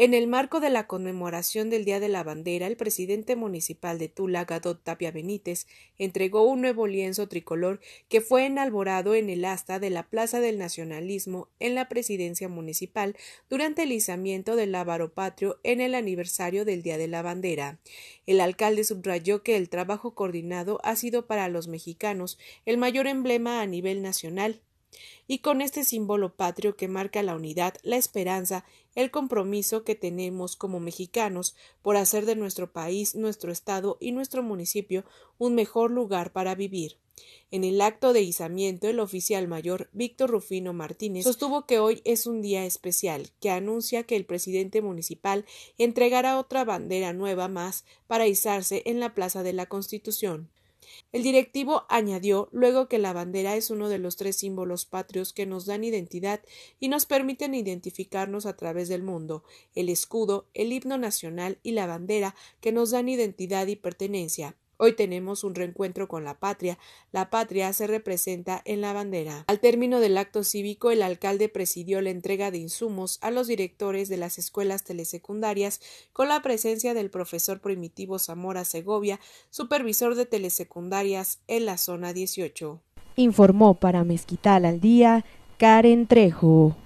En el marco de la conmemoración del Día de la Bandera, el presidente municipal de Tula, Gadot Tapia Benítez, entregó un nuevo lienzo tricolor que fue enalborado en el asta de la Plaza del Nacionalismo en la presidencia municipal durante el izamiento del Ávaro Patrio en el aniversario del Día de la Bandera. El alcalde subrayó que el trabajo coordinado ha sido para los mexicanos el mayor emblema a nivel nacional y con este símbolo patrio que marca la unidad, la esperanza, el compromiso que tenemos como mexicanos por hacer de nuestro país, nuestro estado y nuestro municipio un mejor lugar para vivir. En el acto de izamiento, el oficial mayor Víctor Rufino Martínez sostuvo que hoy es un día especial, que anuncia que el presidente municipal entregará otra bandera nueva más para izarse en la Plaza de la Constitución. El directivo añadió luego que la bandera es uno de los tres símbolos patrios que nos dan identidad y nos permiten identificarnos a través del mundo, el escudo, el himno nacional y la bandera que nos dan identidad y pertenencia. Hoy tenemos un reencuentro con la patria. La patria se representa en la bandera. Al término del acto cívico, el alcalde presidió la entrega de insumos a los directores de las escuelas telesecundarias con la presencia del profesor primitivo Zamora Segovia, supervisor de telesecundarias en la zona 18. Informó para Mezquital al día Karen Trejo.